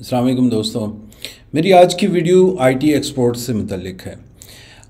अलमेकम दोस्तों मेरी आज की वीडियो आईटी एक्सपोर्ट से मतलब है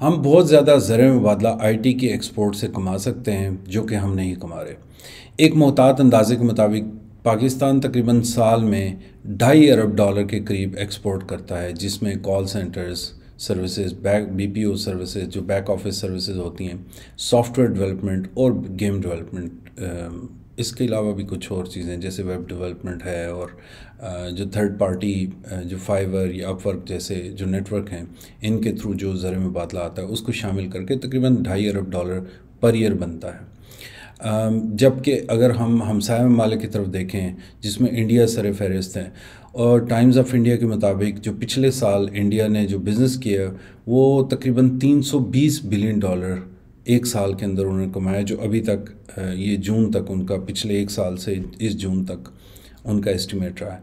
हम बहुत ज़्यादा ज़र मुबादला आईटी के एक्सपोर्ट से कमा सकते हैं जो कि हम नहीं कमा रहे एक मोहतात अंदाजे के मुताबिक पाकिस्तान तकरीबन साल में ढाई अरब डॉलर के करीब एक्सपोर्ट करता है जिसमें call centres services back BPO services जो बैक ऑफिस सर्विसेज होती हैं सॉफ्टवेयर डेवलपमेंट और गेम डेवलपमेंट इसके अलावा भी कुछ और चीज़ें जैसे वेब डेवलपमेंट है और जो थर्ड पार्टी जो फाइवर या अपवर्क जैसे जो नेटवर्क हैं इनके थ्रू जो ज़र मुबादला आता है उसको शामिल करके तकरीबन ढाई अरब डॉलर पर ईयर बनता है जबकि अगर हम हमसाय ममालिक की तरफ देखें जिसमें इंडिया सर फहरिस्त हैं और टाइम्स ऑफ इंडिया के मुताबिक जो पिछले साल इंडिया ने जो बिज़नेस किया वो तकरीबन 320 बिलियन डॉलर एक साल के अंदर उन्होंने कमाया जो अभी तक ये जून तक उनका पिछले एक साल से इस जून तक उनका एस्टिमेट रहा है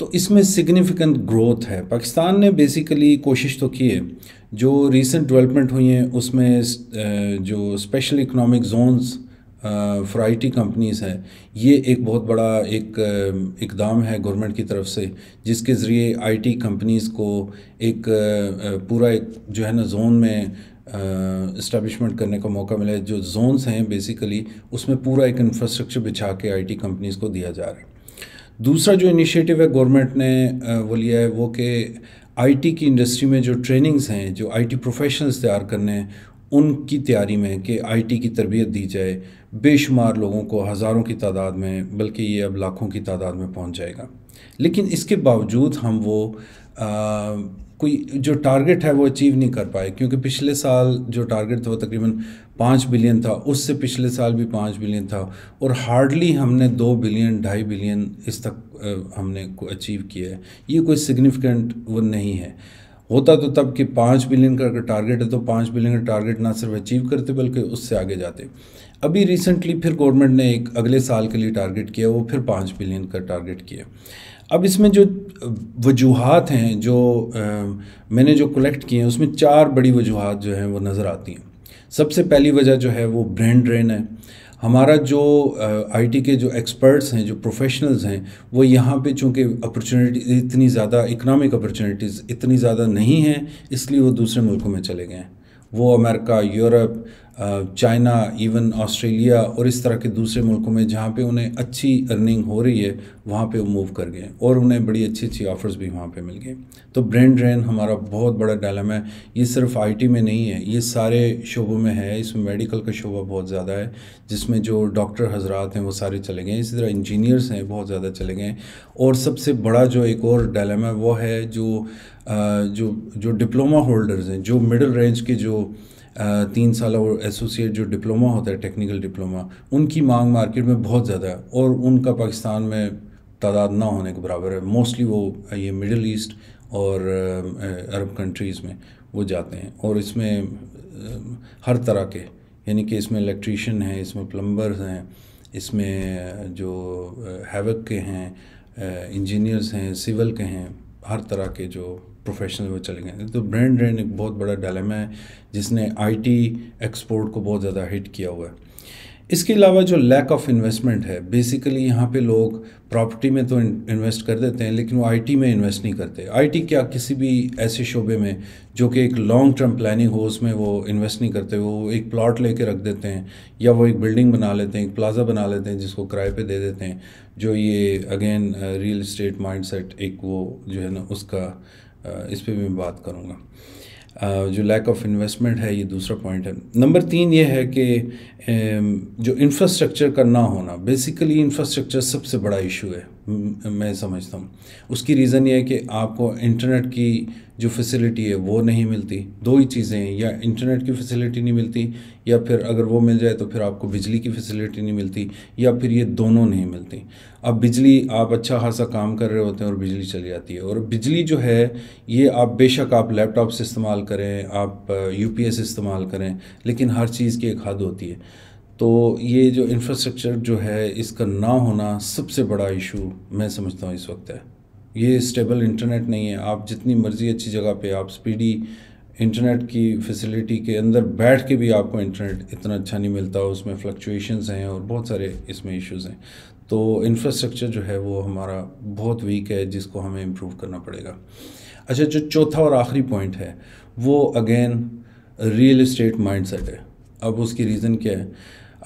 तो इसमें सिग्निफिकेंट ग्रोथ है पाकिस्तान ने बेसिकली कोशिश तो की है जो रीसेंट डेवलपमेंट हुई हैं उसमें जो special economic zones for IT companies हैं ये एक बहुत बड़ा एक इकदाम है गवर्नमेंट की तरफ से जिसके ज़रिए आईटी कंपनीज़ को एक पूरा एक जो है ना जोन में इस्टबलिशमेंट करने का मौका मिला है जो जोन्स हैं बेसिकली उसमें पूरा एक इंफ्रास्ट्रक्चर बिछा के आईटी कंपनीज़ को दिया जा रहा है दूसरा जो इनिशिएटिव है गवर्नमेंट ने वो लिया है वो कि आईटी की इंडस्ट्री में जो ट्रेनिंग्स हैं जो आईटी प्रोफेशनल्स तैयार करने हैं उनकी तैयारी में कि आईटी की तरबियत दी जाए बेशुमार लोगों को हज़ारों की तादाद में बल्कि ये अब लाखों की तादाद में पहुंच जाएगा लेकिन इसके बावजूद हम वो आ, कोई जो टारगेट है वो अचीव नहीं कर पाए क्योंकि पिछले साल जो टारगेट था वो तकरीबन पाँच बिलियन था उससे पिछले साल भी पाँच बिलियन था और हार्डली हमने दो बिलियन ढाई बिलियन इस तक हमने को अचीव किया है ये कोई सिग्निफिकेंट वो नहीं है होता तो तब कि पाँच बिलियन का अगर टारगेट है तो पाँच बिलियन का टारगेट ना सिर्फ अचीव करते बल्कि उससे आगे जाते अभी रिसेंटली फिर गवर्नमेंट ने एक अगले साल के लिए टारगेट किया वो फिर पाँच बिलियन का टारगेट किया अब इसमें जो वजूहत हैं जो आ, मैंने जो कलेक्ट किए हैं उसमें चार बड़ी वजूहत जो हैं वो नज़र आती हैं सबसे पहली वजह जो है वो ब्रेन ड्रेन है हमारा जो आईटी के जो एक्सपर्ट्स हैं जो प्रोफेशनल्स हैं वो यहाँ पे चूँकि अपॉर्चुनिटी इतनी ज़्यादा इकनॉमिक अपॉर्चुनिटीज़ इतनी ज़्यादा नहीं हैं इसलिए वो दूसरे मुल्कों में चले गए हैं वो America Europe China even Australia और इस तरह के दूसरे मुल्कों में जहाँ पे उन्हें अच्छी अर्निंग हो रही है वहाँ पे वो मूव कर गए और उन्हें बड़ी अच्छी अच्छी ऑफ़र्स भी वहाँ पे मिल गए तो ब्रेन ड्रेन हमारा बहुत बड़ा डायलम है ये सिर्फ आईटी में नहीं है ये सारे शोबों में है इसमें मेडिकल का शोबा बहुत ज़्यादा है जिसमें जो डॉक्टर हजरात हैं वो सारे चले गए इसी तरह इंजीनियर्स हैं बहुत ज़्यादा चले गए और सबसे बड़ा जो एक और डायलम है वो है जो uh, जो जो डिप्लोमा होल्डर्स हैं जो मिडल रेंज के जो तीन साल और एसोसिएट जो डिप्लोमा होता है टेक्निकल डिप्लोमा उनकी मांग मार्केट में बहुत ज़्यादा है और उनका पाकिस्तान में तादाद ना होने के बराबर है मोस्टली वो ये मिडल ईस्ट और अरब कंट्रीज़ में वो जाते हैं और इसमें हर तरह के यानी कि इसमें इलेक्ट्रीशियन हैं इसमें प्लम्बर हैं इसमें जो हैवक के हैं इंजीनियर्स हैं सिविल के हैं हर तरह के जो प्रोफेशनल में चले गए तो ब्रेन ड्रेन एक बहुत बड़ा डायलेमा है जिसने आईटी एक्सपोर्ट को बहुत ज़्यादा हिट किया हुआ है इसके अलावा जो लैक ऑफ इन्वेस्टमेंट है बेसिकली यहाँ पे लोग प्रॉपर्टी में तो इन्वेस्ट कर देते हैं लेकिन वो आईटी में इन्वेस्ट नहीं करते आईटी क्या किसी भी ऐसे शोबे में जो कि एक लॉन्ग टर्म प्लानिंग हो उसमें वो इन्वेस्ट नहीं करते वो एक प्लॉट लेके रख देते हैं या वो एक बिल्डिंग बना लेते हैं एक प्लाज़ा बना लेते हैं जिसको किराए पर दे देते हैं जो ये अगेन रियल इस्टेट माइंड एक वो जो है ना उसका इस पर भी मैं बात करूँगा जो लैक ऑफ इन्वेस्टमेंट है ये दूसरा पॉइंट है नंबर तीन ये है कि जो इंफ्रास्ट्रक्चर का ना होना बेसिकली इंफ्रास्ट्रक्चर सबसे बड़ा इशू है मैं समझता हूँ उसकी रीज़न ये है कि आपको इंटरनेट की जो फैसिलिटी है वो नहीं मिलती दो ही चीज़ें हैं या इंटरनेट की फैसिलिटी नहीं मिलती या फिर अगर वो मिल जाए तो फिर आपको बिजली की फैसिलिटी नहीं मिलती या फिर ये दोनों नहीं मिलती अब बिजली आप अच्छा खासा काम कर रहे होते हैं और बिजली चली जाती है और बिजली जो है ये आप बेशक आप लैपटॉप से इस्तेमाल करें आप यू uh, इस्तेमाल करें लेकिन हर चीज़ की एक हद होती है तो ये जो इंफ्रास्ट्रक्चर जो है इसका ना होना सबसे बड़ा इशू मैं समझता हूँ इस वक्त है ये स्टेबल इंटरनेट नहीं है आप जितनी मर्ज़ी अच्छी जगह पे आप स्पीडी इंटरनेट की फैसिलिटी के अंदर बैठ के भी आपको इंटरनेट इतना अच्छा नहीं मिलता उसमें फ्लक्चुएशंस हैं और बहुत सारे इसमें इश्यूज हैं तो इंफ्रास्ट्रक्चर जो है वो हमारा बहुत वीक है जिसको हमें इम्प्रूव करना पड़ेगा अच्छा जो चौथा और आखिरी पॉइंट है वो अगेन रियल इस्टेट माइंड है अब उसकी रीज़न क्या है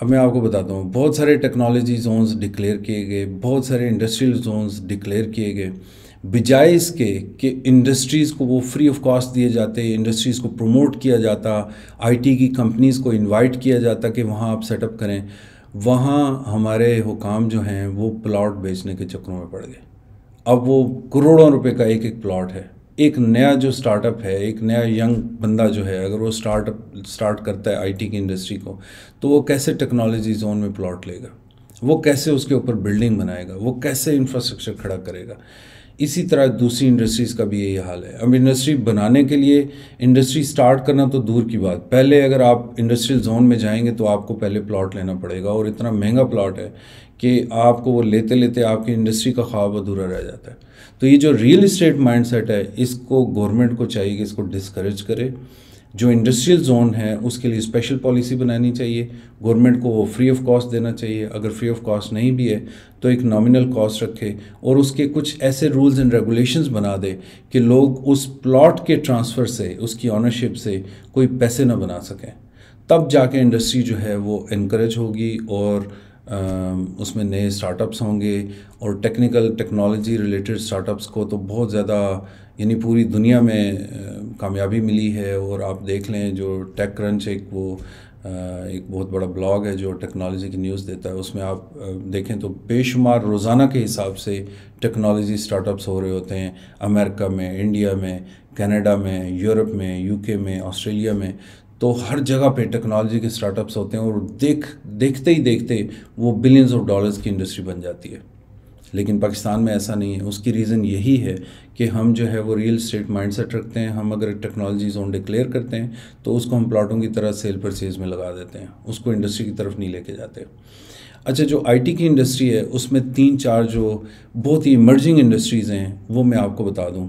अब मैं आपको बताता हूँ बहुत सारे टेक्नोलॉजी जोन्स डिक्लेयर किए गए बहुत सारे इंडस्ट्रियल जोन्स डिक्लेयर किए गए बजाय इसके कि इंडस्ट्रीज़ को वो फ्री ऑफ कॉस्ट दिए जाते इंडस्ट्रीज़ को प्रमोट किया जाता आईटी की कंपनीज़ को इनवाइट किया जाता कि वहाँ आप सेटअप करें वहाँ हमारे हुकाम जो हैं वो प्लाट बेचने के चक्करों में पड़ गए अब वो करोड़ों रुपए का एक एक प्लाट है एक नया जो स्टार्टअप है एक नया यंग बंदा जो है अगर वो स्टार्टअप स्टार्ट करता है आईटी की इंडस्ट्री को तो वो कैसे टेक्नोलॉजी जोन में प्लॉट लेगा वो कैसे उसके ऊपर बिल्डिंग बनाएगा वो कैसे इंफ्रास्ट्रक्चर खड़ा करेगा इसी तरह दूसरी इंडस्ट्रीज़ का भी यही हाल है अब इंडस्ट्री बनाने के लिए इंडस्ट्री स्टार्ट करना तो दूर की बात पहले अगर आप इंडस्ट्रियल जोन में जाएंगे तो आपको पहले प्लॉट लेना पड़ेगा और इतना महंगा प्लॉट है कि आपको वो लेते लेते आपकी इंडस्ट्री का ख्वाब अधूरा रह जाता है तो ये जो रियल इस्टेट माइंड है इसको गवर्नमेंट को चाहिए कि इसको डिस्करेज करे जो इंडस्ट्रियल जोन है उसके लिए स्पेशल पॉलिसी बनानी चाहिए गवर्नमेंट को फ्री ऑफ कॉस्ट देना चाहिए अगर फ्री ऑफ कॉस्ट नहीं भी है तो एक नॉमिनल कॉस्ट रखे और उसके कुछ ऐसे रूल्स एंड रेगुलेशंस बना दे कि लोग उस प्लॉट के ट्रांसफ़र से उसकी ऑनरशिप से कोई पैसे ना बना सकें तब जाके इंडस्ट्री जो है वो इनक्रेज होगी और उसमें नए स्टार्टअप्स होंगे और टेक्निकल टेक्नोलॉजी रिलेटेड स्टार्टअप्स को तो बहुत ज़्यादा यानी पूरी दुनिया में कामयाबी मिली है और आप देख लें जो टेक क्रंच एक वो एक बहुत बड़ा ब्लॉग है जो टेक्नोलॉजी की न्यूज़ देता है उसमें आप देखें तो बेशुमार रोज़ाना के हिसाब से टेक्नोलॉजी स्टार्टअप्स हो रहे होते हैं अमेरिका में इंडिया में कनाडा में यूरोप में यूके में ऑस्ट्रेलिया में तो हर जगह पे टेक्नोलॉजी के स्टार्टअप्स होते हैं और देख देखते ही देखते वो बिलियंस ऑफ डॉलर्स की इंडस्ट्री बन जाती है लेकिन पाकिस्तान में ऐसा नहीं है उसकी रीज़न यही है कि हम जो है वो रियल स्टेट माइंड सेट रखते हैं हम अगर टेक्नोलॉजी जोन डिक्लेयर करते हैं तो उसको हम प्लाटों की तरह सेल परचेज में लगा देते हैं उसको इंडस्ट्री की तरफ नहीं लेके जाते अच्छा जो आईटी की इंडस्ट्री है उसमें तीन चार जो बहुत ही इमर्जिंग इंडस्ट्रीज़ हैं वो मैं आपको बता दूं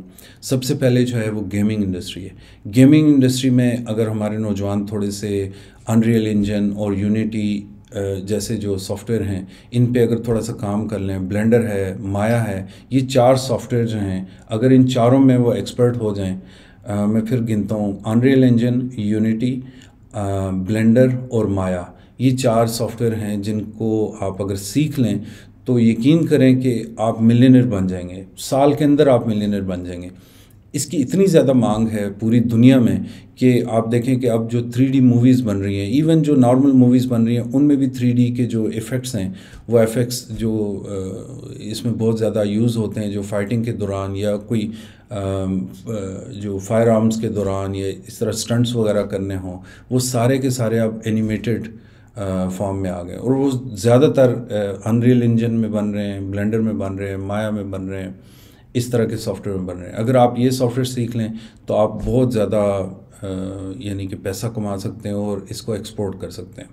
सबसे पहले जो है वो गेमिंग इंडस्ट्री है गेमिंग इंडस्ट्री में अगर हमारे नौजवान थोड़े से अनरियल इंजन और यूनिटी जैसे जो सॉफ्टवेयर हैं इन पे अगर थोड़ा सा काम कर लें ब्लेंडर है माया है ये चार सॉफ्टवेयर जो हैं अगर इन चारों में वो एक्सपर्ट हो जाएं मैं फिर गिनता हूँ अनरियल इंजन यूनिटी ब्लेंडर और माया ये चार सॉफ्टवेयर हैं जिनको आप अगर सीख लें तो यकीन करें कि आप मिलीनियर बन जाएंगे साल के अंदर आप मिलीनियर बन जाएंगे इसकी इतनी ज़्यादा मांग है पूरी दुनिया में कि आप देखें कि अब जो थ्री मूवीज़ बन रही हैं इवन जो नॉर्मल मूवीज़ बन रही हैं उनमें भी थ्री के जो इफ़ेक्ट्स हैं वो इफ़ेक्ट्स जो इसमें बहुत ज़्यादा यूज़ होते हैं जो फाइटिंग के दौरान या कोई जो फायर आर्म्स के दौरान या इस तरह स्टंट्स वगैरह करने हों वो सारे के सारे अब एनिमेटेड फॉर्म में आ गए और वो ज़्यादातर अनरियल इंजन में बन रहे हैं ब्लेंडर में बन रहे हैं माया में बन रहे हैं इस तरह के सॉफ्टवेयर में बन रहे हैं अगर आप ये सॉफ्टवेयर सीख लें तो आप बहुत ज़्यादा यानी कि पैसा कमा सकते हैं और इसको एक्सपोर्ट कर सकते हैं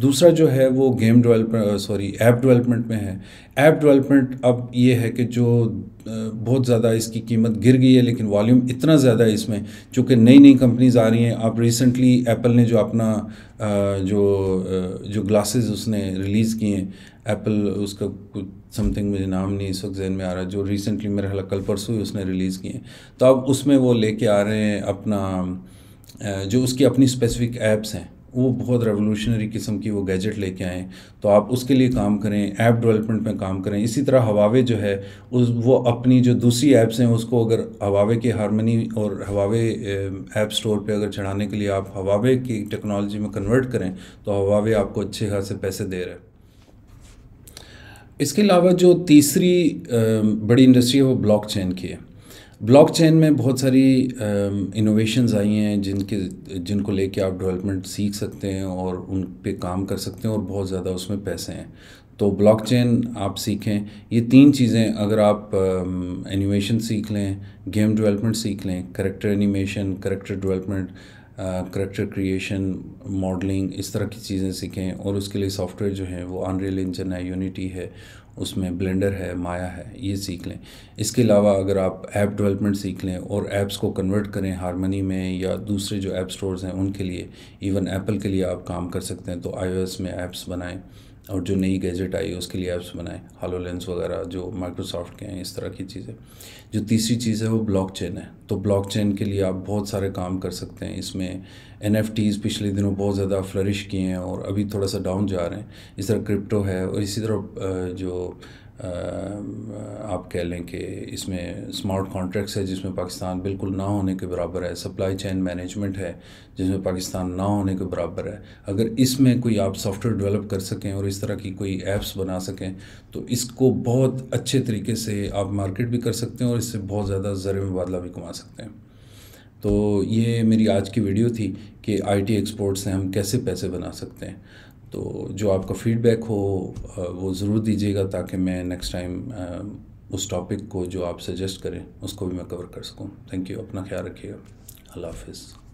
दूसरा जो है वो game develop sorry app development में है ऐप डेवलपमेंट अब ये है कि जो बहुत ज़्यादा इसकी कीमत गिर गई है लेकिन वॉल्यूम इतना ज़्यादा है इसमें चूँकि नई नई कंपनीज आ रही हैं आप रिसेंटली एप्पल ने जो अपना जो जो ग्लासेस उसने रिलीज़ किए हैं एप्पल उसका कुछ समथिंग मुझे नाम नहीं इस वक्त जहन में आ रहा जो रिसेंटली मेरा ख्याल कल परसों ही उसने रिलीज़ किए तो अब उसमें वो लेके आ रहे हैं अपना जो उसकी अपनी स्पेसिफिक ऐप्स हैं वो बहुत रेवोल्यूशनरी किस्म की वो गैजेट लेके आएँ तो आप उसके लिए काम करें ऐप डेवलपमेंट में काम करें इसी तरह हवावे जो है उस वो अपनी जो दूसरी ऐप्स हैं उसको अगर हवावे के हारमनी और हवावे ऐप स्टोर पे अगर चढ़ाने के लिए आप हवावे की टेक्नोलॉजी में कन्वर्ट करें तो हवावे आपको अच्छे खासे पैसे दे रहे हैं इसके अलावा जो तीसरी बड़ी इंडस्ट्री है वो ब्लॉकचेन की है ब्लॉकचेन में बहुत सारी इनोवेशंस आई हैं जिनके जिनको लेके आप डेवलपमेंट सीख सकते हैं और उन पे काम कर सकते हैं और बहुत ज़्यादा उसमें पैसे हैं तो ब्लॉकचेन आप सीखें ये तीन चीज़ें अगर आप एनिमेशन सीख लें गेम डेवलपमेंट सीख लें character animation character development character creation modelling इस तरह की चीज़ें सीखें और उसके लिए सॉफ्टवेयर जो है वो अनरियल इंजन है यूनिटी है उसमें ब्लेंडर है माया है ये सीख लें इसके अलावा अगर आप ऐप डेवलपमेंट सीख लें और ऐप्स को कन्वर्ट करें हारमनी में या दूसरे जो ऐप स्टोर्स हैं उनके लिए इवन एप्पल के लिए आप काम कर सकते हैं तो आई में ऐप्स बनाएँ और जो नई गैजेट आई उसके लिए ऐप्स बनाए हालो लेंस वगैरह जो माइक्रोसॉफ्ट के हैं इस तरह की चीज़ें जो तीसरी चीज़ है वो ब्लॉकचेन है तो ब्लॉकचेन के लिए आप बहुत सारे काम कर सकते हैं इसमें एन पिछले दिनों बहुत ज़्यादा फ्लरिश किए हैं और अभी थोड़ा सा डाउन जा रहे हैं इस तरह क्रिप्टो है और इसी तरह जो आप कह लें कि इसमें स्मार्ट कॉन्ट्रैक्ट्स है जिसमें पाकिस्तान बिल्कुल ना होने के बराबर है सप्लाई चैन मैनेजमेंट है जिसमें पाकिस्तान ना होने के बराबर है अगर इसमें कोई आप सॉफ्टवेयर डेवलप कर सकें और इस तरह की कोई ऐप्स बना सकें तो इसको बहुत अच्छे तरीके से आप मार्केट भी कर सकते हैं और इससे बहुत ज़्यादा ज़र मुबादला भी कमा सकते हैं तो ये मेरी आज की वीडियो थी कि आईटी एक्सपोर्ट से हम कैसे पैसे बना सकते हैं तो जो आपका फीडबैक हो वो ज़रूर दीजिएगा ताकि मैं नेक्स्ट टाइम उस टॉपिक को जो आप सजेस्ट करें उसको भी मैं कवर कर सकूँ थैंक यू अपना ख्याल रखिएगा अल्लाह हाफिज़